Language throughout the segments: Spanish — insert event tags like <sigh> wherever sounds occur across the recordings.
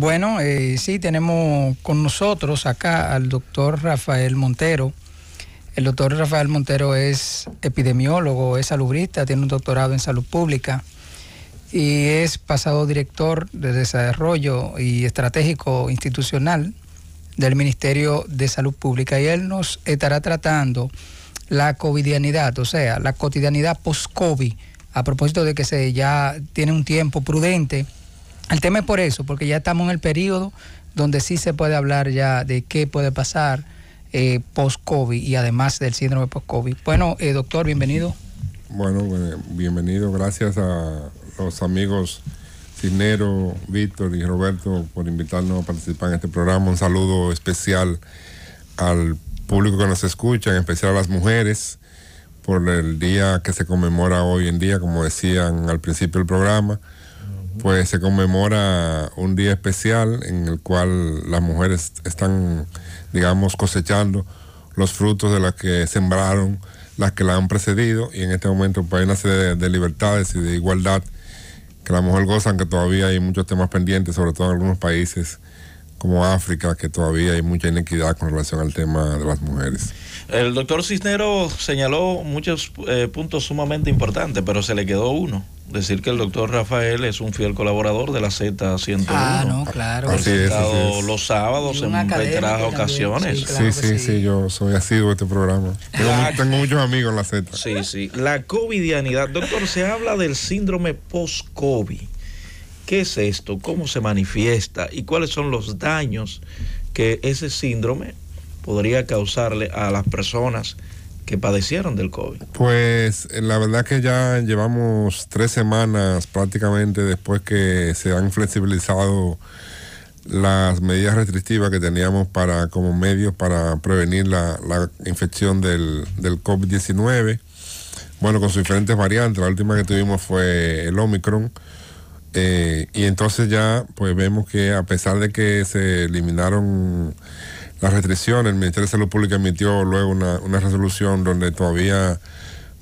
Bueno, eh, sí, tenemos con nosotros acá al doctor Rafael Montero. El doctor Rafael Montero es epidemiólogo, es salubrista, tiene un doctorado en salud pública y es pasado director de desarrollo y estratégico institucional del Ministerio de Salud Pública y él nos estará tratando la cotidianidad, o sea, la cotidianidad post-COVID, a propósito de que se ya tiene un tiempo prudente el tema es por eso, porque ya estamos en el periodo donde sí se puede hablar ya de qué puede pasar eh, post-COVID y además del síndrome post-COVID. Bueno, eh, doctor, bienvenido. Bueno, bienvenido. Gracias a los amigos Cisnero, Víctor y Roberto por invitarnos a participar en este programa. Un saludo especial al público que nos escucha, en especial a las mujeres, por el día que se conmemora hoy en día, como decían al principio del programa pues se conmemora un día especial en el cual las mujeres están, digamos, cosechando los frutos de las que sembraron, las que la han precedido, y en este momento pues, hay una de, libertades y de igualdad que la mujer gozan, que todavía hay muchos temas pendientes, sobre todo en algunos países como África, que todavía hay mucha inequidad con relación al tema de las mujeres. El doctor Cisnero señaló muchos eh, puntos sumamente importantes, pero se le quedó uno decir que el doctor Rafael es un fiel colaborador de la Z101. Ah, no, claro. Ha Los sábados en reiteradas ocasiones. Sí, sí, sí, yo soy asiduo de este programa. Tengo, tengo, muchos amigos en la Z. Sí, sí. La covidianidad. Doctor, se habla del síndrome post-COVID. ¿Qué es esto? ¿Cómo se manifiesta? ¿Y cuáles son los daños que ese síndrome podría causarle a las personas que padecieron del COVID? Pues eh, la verdad que ya llevamos tres semanas prácticamente después que se han flexibilizado las medidas restrictivas que teníamos para, como medios para prevenir la, infección del, COVID-19. Bueno, con sus diferentes variantes. La última que tuvimos fue el Omicron. Eh, y entonces ya pues vemos que a pesar de que se eliminaron las restricciones. El Ministerio de Salud Pública emitió luego una, resolución donde todavía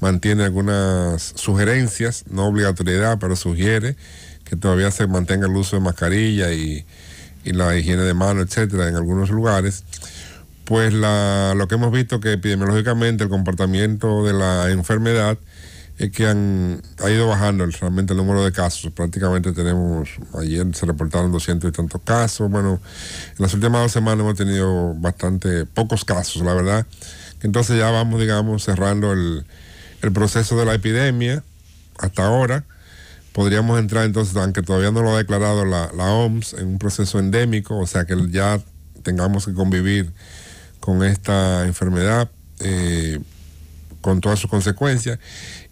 mantiene algunas sugerencias, no obligatoriedad, pero sugiere que todavía se mantenga el uso de mascarilla y, la higiene de mano, etcétera, en algunos lugares. Pues lo que hemos visto que epidemiológicamente el comportamiento de la enfermedad es que han, ha ido bajando realmente el número de casos. Prácticamente tenemos, ayer se reportaron 200 y tantos casos. Bueno, en las últimas dos semanas hemos tenido bastante pocos casos, la verdad. Entonces ya vamos, digamos, cerrando el, proceso de la epidemia hasta ahora. Podríamos entrar entonces, aunque todavía no lo ha declarado la, OMS, en un proceso endémico, o sea que ya tengamos que convivir con esta enfermedad. Eh, con todas sus consecuencias.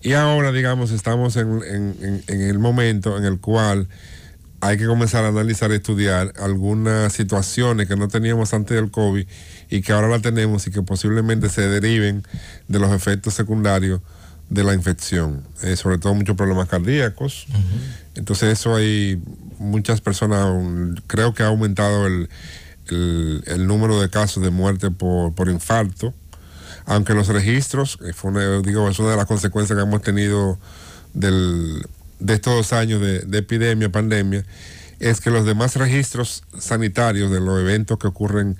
Y ahora, digamos, estamos en, el momento en el cual hay que comenzar a analizar y estudiar algunas situaciones que no teníamos antes del COVID y que ahora la tenemos y que posiblemente se deriven de los efectos secundarios de la infección, eh, sobre todo muchos problemas cardíacos. Entonces eso hay muchas personas, creo que ha aumentado el, número de casos de muerte por, por infarto aunque los registros, eh, digo, es una de las consecuencias que hemos tenido de estos dos años de, epidemia, pandemia, es que los demás registros sanitarios de los eventos que ocurren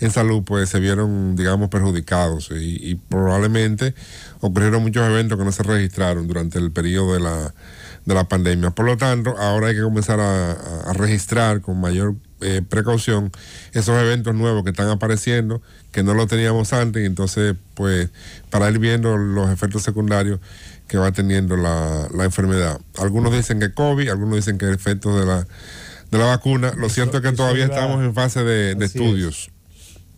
en salud, pues se vieron, digamos, perjudicados y, probablemente ocurrieron muchos eventos que no se registraron durante el periodo de la, pandemia. Por lo tanto, ahora hay que comenzar a, a registrar con mayor eh, precaución esos eventos nuevos que están apareciendo, que no lo teníamos antes, y entonces, pues, para ir viendo los efectos secundarios que va teniendo la, la enfermedad. Algunos dicen que COVID, algunos dicen que efectos de la, de la vacuna. Lo cierto es que todavía estamos en fase de, de estudios.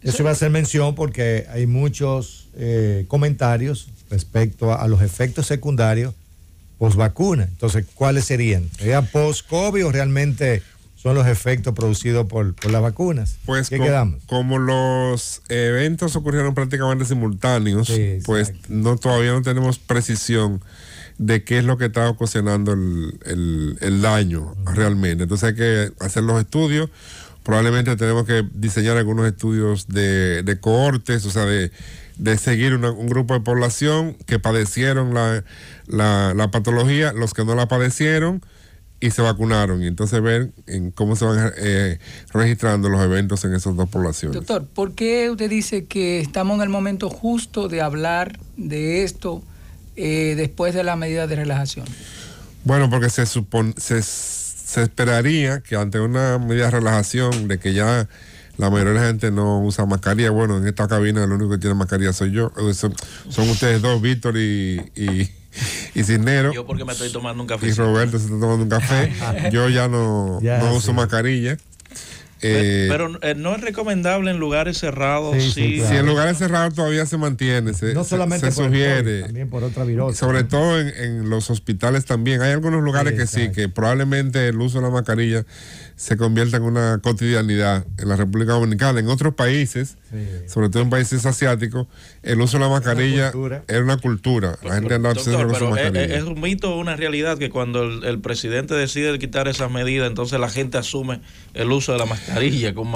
Eso iba a ser mención porque hay muchos eh, comentarios respecto a, los efectos secundarios post vacuna. Entonces, ¿cuáles serían? ¿Serían post-COVID o realmente son los efectos producidos por, las vacunas. Pues ¿Qué quedamos? como los eventos ocurrieron prácticamente simultáneos, pues no, todavía no tenemos precisión de qué es lo que está ocasionando el, daño realmente. Entonces hay que hacer los estudios. Probablemente tenemos que diseñar algunos estudios de, de cohortes, o sea, de, de seguir un grupo de población que padecieron la, la, la patología, los que no la padecieron y se vacunaron y entonces ver en cómo se van eh, registrando los eventos en esas dos poblaciones. Doctor, ¿por qué usted dice que estamos en el momento justo de hablar de esto eh, después de la medida de relajación? Bueno, porque se, se, se esperaría que ante una medida de relajación de que ya la mayoría de la gente no usa mascarilla, bueno, en esta cabina lo único que tiene mascarilla soy yo, eh, son, son ustedes dos, Víctor y <laughs> y sin Yo Y Roberto se está tomando un café. Yo ya no, no uso mascarilla. Eh, pero, eh, no es recomendable en lugares cerrados. Si en lugares cerrados todavía se mantiene, se, sugiere. también por otra Sobre todo en, los hospitales también. Hay algunos lugares que sí, que probablemente el uso de la mascarilla se convierta en una cotidianidad en la República Dominicana. En otros países, sobre todo en países asiáticos, el uso de la mascarilla es una cultura. La gente andaba de eh, mascarilla. Es, un mito o una realidad que cuando el, el presidente decide quitar esas medidas, entonces la gente asume el uso de la mascarilla.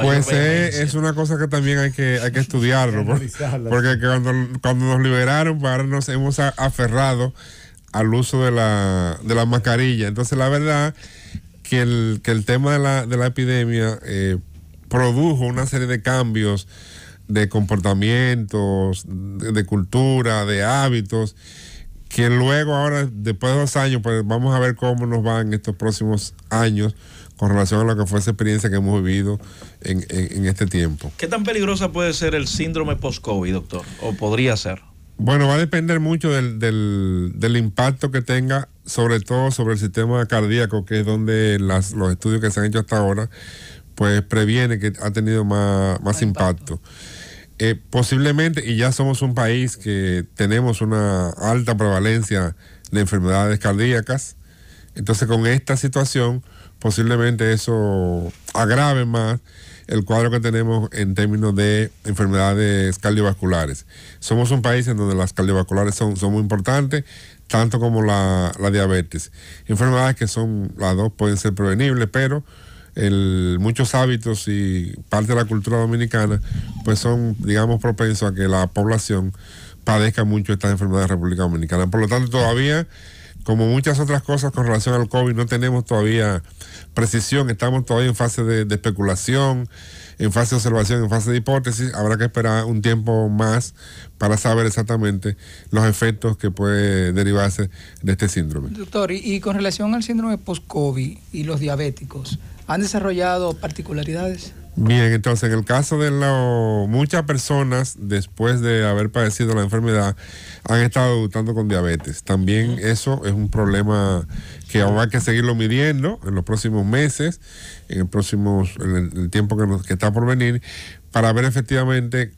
Pues eh, es, una cosa que también hay que, hay que estudiarlo, porque, cuando, cuando, nos liberaron, pues, ahora nos hemos aferrado al uso de la, de la mascarilla. Entonces, la verdad que el, que el tema de la, de la epidemia eh, produjo una serie de cambios de comportamientos, de, cultura, de hábitos, que luego ahora, después de dos años, pues vamos a ver cómo nos van estos próximos años con relación a lo que fue esa experiencia que hemos vivido en, este tiempo. ¿Qué tan peligrosa puede ser el síndrome post-COVID, doctor? ¿O podría ser? Bueno, va a depender mucho del, impacto que tenga, sobre todo sobre el sistema cardíaco, que es donde los estudios que se han hecho hasta ahora, pues previene que ha tenido más, impacto. Eh, posiblemente, y ya somos un país que tenemos una alta prevalencia de enfermedades cardíacas, entonces con esta situación posiblemente eso agrave más el cuadro que tenemos en términos de enfermedades cardiovasculares. Somos un país en donde las cardiovasculares son, son muy importantes, tanto como la, diabetes. Enfermedades que son, las dos pueden ser prevenibles, pero muchos hábitos y parte de la cultura dominicana, pues son, digamos, propensos a que la población padezca mucho estas enfermedades en República Dominicana. Por lo tanto, todavía como muchas otras cosas con relación al COVID, no tenemos todavía precisión, estamos todavía en fase de, especulación, en fase de observación, en fase de hipótesis. Habrá que esperar un tiempo más para saber exactamente los efectos que puede derivarse de este síndrome. Doctor, y, y con relación al síndrome post-COVID y los diabéticos, ¿han desarrollado particularidades? Bien, entonces en el caso de muchas personas después de haber padecido la enfermedad han estado debutando con diabetes. También eso es un problema que va hay que seguirlo midiendo en los próximos meses, en el próximo en el, tiempo que, que está por venir, para ver efectivamente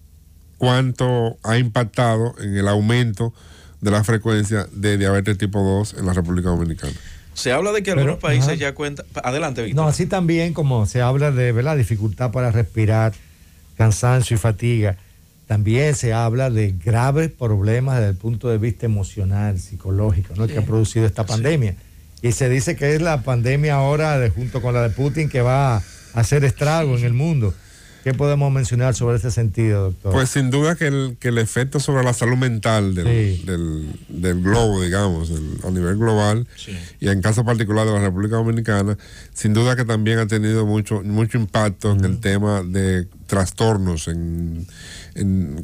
cuánto ha impactado en el aumento de la frecuencia de diabetes tipo 2 en la República Dominicana. Se habla de que algunos países ya cuentan. Adelante, Víctor. No, así también como se habla de la dificultad para respirar, cansancio y fatiga, también se habla de graves problemas desde el punto de vista emocional, psicológico, ¿no? que ha producido esta pandemia. Y se dice que es la pandemia ahora, junto con la de Putin, que va a hacer estrago en el mundo. ¿Qué podemos mencionar sobre ese sentido, doctor? Pues sin duda que el, efecto sobre la salud mental del, globo, digamos, a nivel global, y en caso particular de la República Dominicana, sin duda que también ha tenido mucho, mucho impacto en el tema de trastornos, en,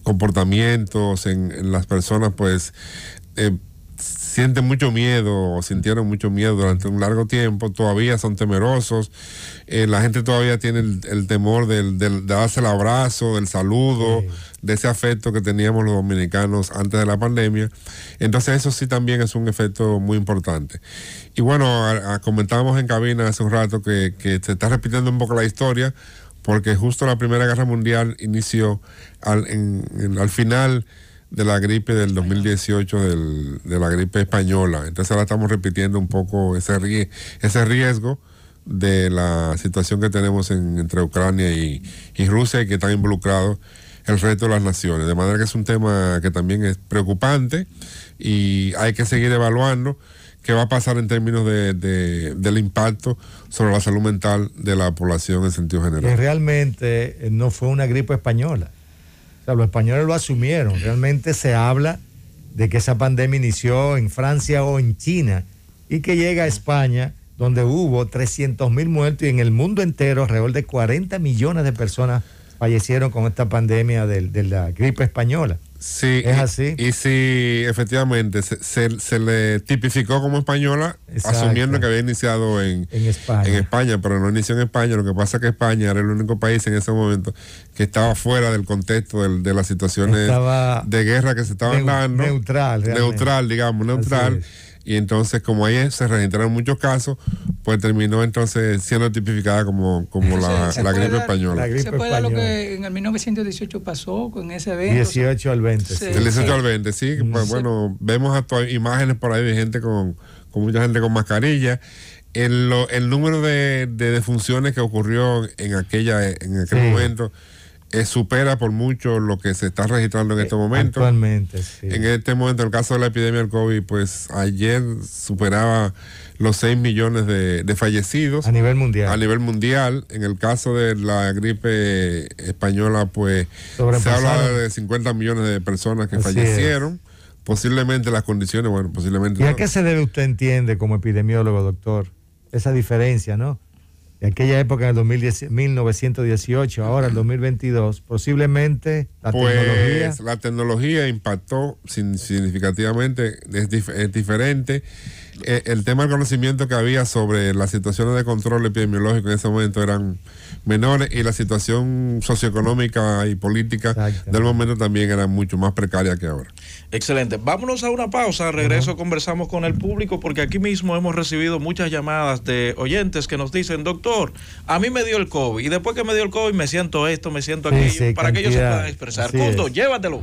comportamientos, en, las personas, pues... Eh, sienten mucho miedo o sintieron mucho miedo durante un largo tiempo, todavía son temerosos, eh, la gente todavía tiene el, temor del, de darse el abrazo, del saludo, de ese afecto que teníamos los dominicanos antes de la pandemia. Entonces eso sí también es un efecto muy importante. Y bueno, comentábamos en cabina hace un rato que, se está repitiendo un poco la historia, porque justo la Primera Guerra Mundial inició al, en, al final de la gripe del 2018, del, de la gripe española. Entonces ahora estamos repitiendo un poco ese, ese riesgo de la situación que tenemos entre Ucrania y, Rusia y que están involucrados el resto de las naciones. De manera que es un tema que también es preocupante y hay que seguir evaluando qué va a pasar en términos de, del impacto sobre la salud mental de la población en sentido general. realmente eh, no fue una gripe española o sea, los españoles lo asumieron. Realmente se habla de que esa pandemia inició en Francia o en China y que llega a España, donde hubo 300 mil muertos y en el mundo entero alrededor de 40 millones de personas fallecieron con esta pandemia de, la gripe española. Sí. Es así. Y, si sí, efectivamente, se, se, le tipificó como española, asumiendo que había iniciado en, en, España. pero no inició en España. Lo que pasa es que España era el único país en ese momento que estaba fuera del contexto de, las situaciones de guerra que se estaban dando. Neutral, Neutral, digamos, neutral y entonces como ahí se registraron muchos casos, pues terminó entonces siendo tipificada como, como la, gripe española. La gripe ¿Se puede lo que en el 1918 pasó con ese evento? 18 al 20. 18 al 20, sí. Mm. Pues, bueno, vemos actual imágenes por ahí de gente con, mucha gente con mascarilla. El, el número de, de defunciones que ocurrió en aquella en aquel momento eh, supera por mucho lo que se está registrando en eh, este momento. Actualmente, sí. En este momento, en el caso de la epidemia del COVID, pues ayer superaba los 6 millones de, fallecidos. A nivel mundial. A nivel mundial. En el caso de la gripe española, pues se habla de 50 millones de personas que fallecieron. Posiblemente las condiciones, bueno, posiblemente... ¿Y a qué se debe usted entiende como epidemiólogo, doctor? Esa diferencia, ¿no? En aquella época en 2010, 1918, ahora el 2022, posiblemente la pues, tecnología. La tecnología impactó significativamente, es, diferente. Eh, el tema del conocimiento que había sobre las situaciones de control epidemiológico en ese momento eran menores y la situación socioeconómica y política del momento también era mucho más precaria que ahora. Excelente. Vámonos a una pausa. Al regreso conversamos con el público porque aquí mismo hemos recibido muchas llamadas de oyentes que nos dicen, doctor, a mí me dio el COVID y después que me dio el COVID me siento esto, me siento aquí para que ellos se puedan expresar. punto llévatelo.